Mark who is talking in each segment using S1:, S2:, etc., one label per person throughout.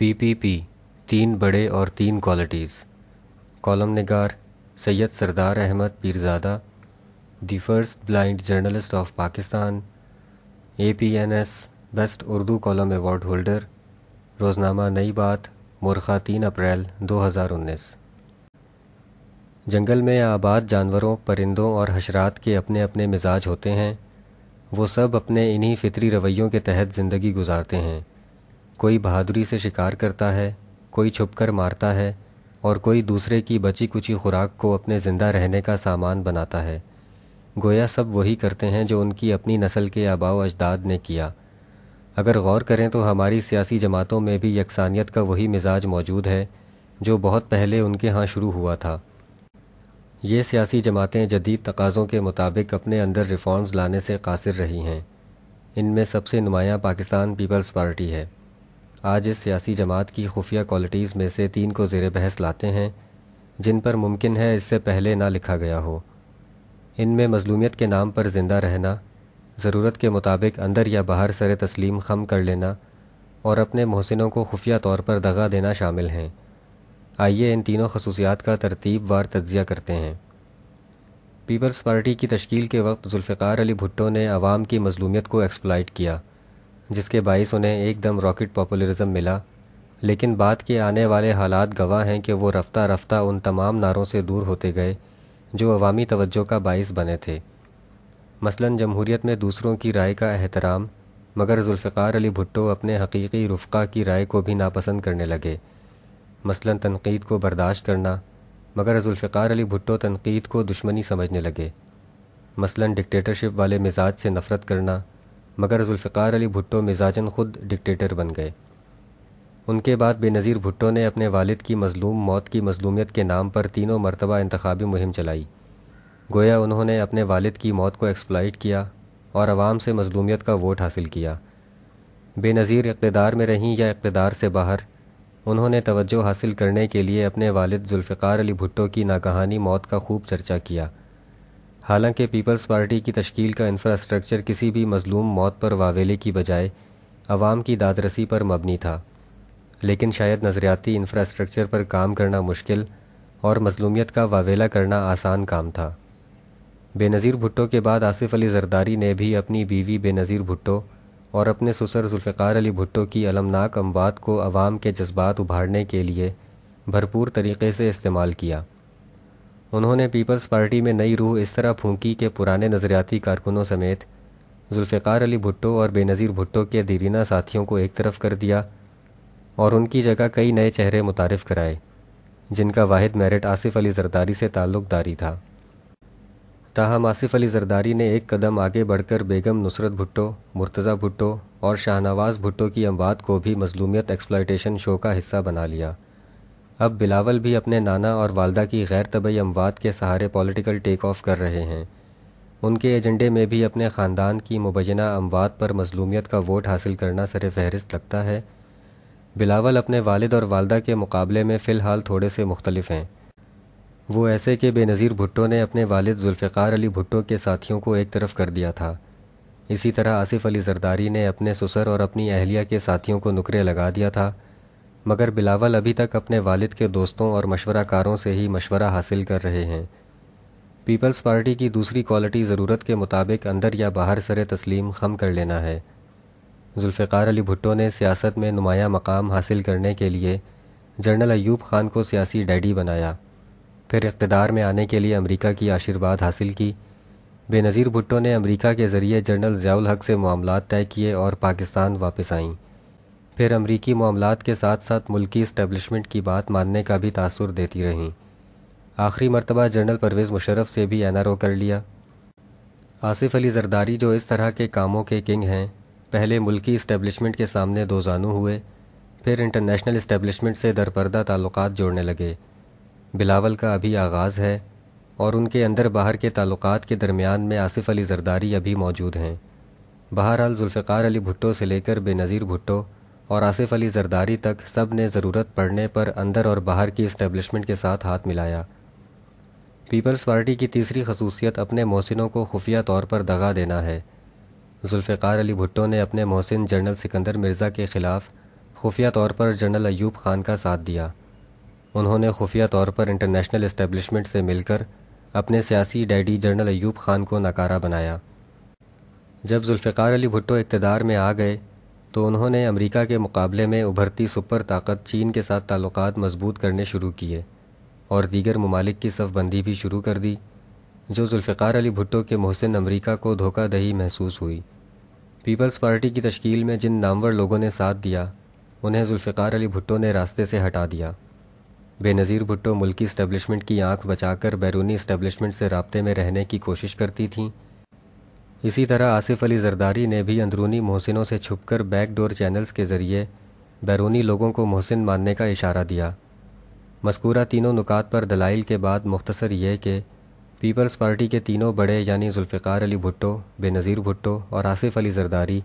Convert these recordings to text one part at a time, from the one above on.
S1: پی پی پی تین بڑے اور تین کوالٹیز کالم نگار Syed Sardar Ahmed Pirzada the first blind journalist of Pakistan A P N S best Urdu column award holder روزنامہ نئی بات مورخہ تین اپریل دو ہزار انیس جنگل میں آباد جانوروں پرندوں اور حشرات کے اپنے اپنے مزاج ہوتے ہیں وہ سب اپنے انہی فطری رویوں کے تحت زندگی گزارتے ہیں کوئی بہادری سے شکار کرتا ہے کوئی چھپ کر مارتا ہے اور کوئی دوسرے کی بچی کچی خوراک کو اپنے زندہ رہنے کا سامان بناتا ہے گویا سب وہی کرتے ہیں جو ان کی اپنی نسل کے و اجداد نے کیا اگر غور کریں تو ہماری سیاسی جماعتوں میں بھی یکسانیت کا وہی مزاج موجود ہے جو بہت پہلے ان کے ہاں شروع ہوا تھا یہ سیاسی جماعتیں جدید تقاضوں کے مطابق اپنے اندر ریفارمز لانے سے قاصر رہی ہیں ان میں سب سے نمایاں پاکستان پیپلز پارٹی ہے آج اس سیاسی جماعت کی خفیہ کوالٹیز میں سے تین کو زیر بحث لاتے ہیں جن پر ممکن ہے اس سے پہلے نہ لکھا گیا ہو ان میں مظلومیت کے نام پر زندہ رہنا ضرورت کے مطابق اندر یا باہر سر تسلیم خم کر لینا اور اپنے محسنوں کو خفیہ طور پر دغا دینا شامل ہیں آئیے ان تینوں خصوصیات کا ترتیب وار تجزیہ کرتے ہیں پیپلز پارٹی کی تشکیل کے وقت ذوالفقار علی بھٹو نے عوام کی مظلومیت کو ایکسپلائٹ کیا جس کے باعث انہیں ایک دم راکٹ پاپولرزم ملا لیکن بعد کے آنے والے حالات گواہ ہیں کہ وہ رفتہ رفتہ ان تمام نعروں سے دور ہوتے گئے جو عوامی توجہ کا باعث بنے تھے مثلا جمہوریت میں دوسروں کی رائے کا احترام مگر ذوالفقار علی بھٹو اپنے حقیقی رفقہ کی رائے کو بھی ناپسند کرنے لگے مثلا تنقید کو برداشت کرنا مگر ذوالفقار علی بھٹو تنقید کو دشمنی سمجھنے لگے مثلا ڈکٹیٹرشپ والے مزاج سے نفرت کرنا مگر ذوالفقار علی بھٹو مزاجن خود ڈکٹیٹر بن گئے ان کے بعد بے نظیر بھٹو نے اپنے والد کی مظلوم موت کی مظلومیت کے نام پر تینوں مرتبہ انتخابی مہم چلائی گویا انہوں نے اپنے والد کی موت کو ایکسپلائٹ کیا اور عوام سے مظلومیت کا ووٹ حاصل کیا بے نظیر اقتدار میں رہیں یا اقتدار سے باہر انہوں نے توجہ حاصل کرنے کے لیے اپنے والد ذوالفقار علی بھٹو کی ناکہانی موت کا خوب چرچہ کیا حالانکہ پیپلز پارٹی کی تشکیل کا انفراسٹرکچر کسی بھی مظلوم موت پر واویلے کی بجائے عوام کی دادرسی پر مبنی تھا لیکن شاید نظریاتی انفراسٹرکچر پر کام کرنا مشکل اور مظلومیت کا واویلا کرنا آسان کام تھا بے نظیر بھٹو کے بعد آصف علی زرداری نے بھی اپنی بیوی بے نظیر بھٹو اور اپنے سسر ذوالفقار علی بھٹو کی المناک اموات کو عوام کے جذبات ابھارنے کے لیے بھرپور طریقے سے استعمال کیا انہوں نے پیپلز پارٹی میں نئی روح اس طرح پھونکی کہ پرانے نظریاتی کارکنوں سمیت ذوالفقار علی بھٹو اور بے نظیر بھٹو کے دیرینہ ساتھیوں کو ایک طرف کر دیا اور ان کی جگہ کئی نئے چہرے متعارف کرائے جن کا واحد میرٹ آصف علی زرداری سے تعلق داری تھا تاہم آصف علی زرداری نے ایک قدم آگے بڑھ کر بیگم نصرت بھٹو مرتضی بھٹو اور شاہ نواز بھٹو کی اموات کو بھی مظلومیت ایکسپلائٹیشن شو کا حصہ بنا لیا اب بلاول بھی اپنے نانا اور والدہ کی غیر طبعی اموات کے سہارے پولیٹیکل ٹیک آف کر رہے ہیں ان کے ایجنڈے میں بھی اپنے خاندان کی مبینہ اموات پر مظلومیت کا ووٹ حاصل کرنا سر فہرست لگتا ہے بلاول اپنے والد اور والدہ کے مقابلے میں فی الحال تھوڑے سے مختلف ہیں وہ ایسے کہ بے نظیر بھٹو نے اپنے والد ذوالفقار علی بھٹو کے ساتھیوں کو ایک طرف کر دیا تھا اسی طرح آصف علی زرداری نے اپنے سسر اور اپنی اہلیہ کے ساتھیوں کو نکرے لگا دیا تھا مگر بلاول ابھی تک اپنے والد کے دوستوں اور مشورہ کاروں سے ہی مشورہ حاصل کر رہے ہیں پیپلز پارٹی کی دوسری کوالٹی ضرورت کے مطابق اندر یا باہر سر تسلیم خم کر لینا ہے ذوالفقار علی بھٹو نے سیاست میں نمایاں مقام حاصل کرنے کے لیے جنرل ایوب خان کو سیاسی ڈیڈی بنایا پھر اقتدار میں آنے کے لیے امریکہ کی آشیرواد حاصل کی بے نظیر بھٹو نے امریکہ کے ذریعے جنرل ضیاء الحق سے معاملات طے کیے اور پاکستان واپس آئیں پھر امریکی معاملات کے ساتھ ساتھ ملکی اسٹیبلشمنٹ کی بات ماننے کا بھی تاثر دیتی رہیں آخری مرتبہ جنرل پرویز مشرف سے بھی این آر او کر لیا آصف علی زرداری جو اس طرح کے کاموں کے کنگ ہیں پہلے ملکی اسٹیبلشمنٹ کے سامنے دو زانو ہوئے پھر انٹرنیشنل اسٹیبلشمنٹ سے درپردہ تعلقات جوڑنے لگے بلاول کا ابھی آغاز ہے اور ان کے اندر باہر کے تعلقات کے درمیان میں آصف علی زرداری ابھی موجود ہیں بہرحال ذوالفقار علی بھٹو سے لے کر بے نظیر بھٹو اور آصف علی زرداری تک سب نے ضرورت پڑنے پر اندر اور باہر کی اسٹیبلشمنٹ کے ساتھ ہاتھ ملایا پیپلز پارٹی کی تیسری خصوصیت اپنے محسنوں کو خفیہ طور پر دغا دینا ہے ذوالفقار علی بھٹو نے اپنے محسن جنرل سکندر مرزا کے خلاف خفیہ طور پر جنرل ایوب خان کا ساتھ دیا انہوں نے خفیہ طور پر انٹرنیشنل اسٹیبلشمنٹ سے مل کر اپنے سیاسی ڈیڈی جنرل ایوب خان کو ناکارہ بنایا جب ذوالفقار علی بھٹو اقتدار میں آ گئے تو انہوں نے امریکہ کے مقابلے میں ابھرتی سپر طاقت چین کے ساتھ تعلقات مضبوط کرنے شروع کیے اور دیگر ممالک کی صف بندی بھی شروع کر دی جو ذوالفقار علی بھٹو کے محسن امریکہ کو دھوکہ دہی محسوس ہوئی پیپلز پارٹی کی تشکیل میں جن نامور لوگوں نے ساتھ دیا انہیں ذوالفقار علی بھٹو نے راستے سے ہٹا دیا بے نظیر بھٹو ملکی اسٹیبلشمنٹ کی آنکھ بچا کر بیرونی اسٹیبلشمنٹ سے رابطے میں رہنے کی کوشش کرتی تھیں اسی طرح آصف علی زرداری نے بھی اندرونی محسنوں سے چھپ کر بیک ڈور چینلز کے ذریعے بیرونی لوگوں کو محسن ماننے کا اشارہ دیا مذکورہ تینوں نکات پر دلائل کے بعد مختصر یہ کہ پیپلز پارٹی کے تینوں بڑے یعنی ذوالفقار علی بھٹو بے نظیر بھٹو اور آصف علی زرداری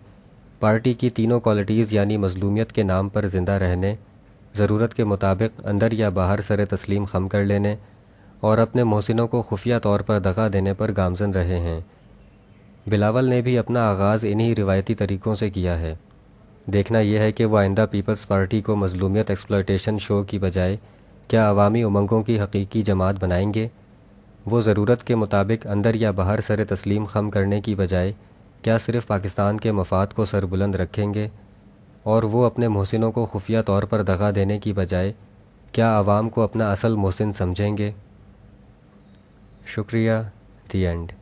S1: پارٹی کی تینوں کوالٹیز یعنی مظلومیت کے نام پر زندہ رہنے ضرورت کے مطابق اندر یا باہر سر تسلیم خم کر لینے اور اپنے محسنوں کو خفیہ طور پر دغا دینے پر گامزن رہے ہیں بلاول نے بھی اپنا آغاز انہی روایتی طریقوں سے کیا ہے دیکھنا یہ ہے کہ وہ آئندہ پیپلز پارٹی کو مظلومیت ایکسپلائٹیشن شو کی بجائے کیا عوامی امنگوں کی حقیقی جماعت بنائیں گے وہ ضرورت کے مطابق اندر یا باہر سر تسلیم خم کرنے کی بجائے کیا صرف پاکستان کے مفاد کو سربلند رکھیں گے اور وہ اپنے محسنوں کو خفیہ طور پر دغا دینے کی بجائے کیا عوام کو اپنا اصل محسن سمجھیں گے شکریہ دی اینڈ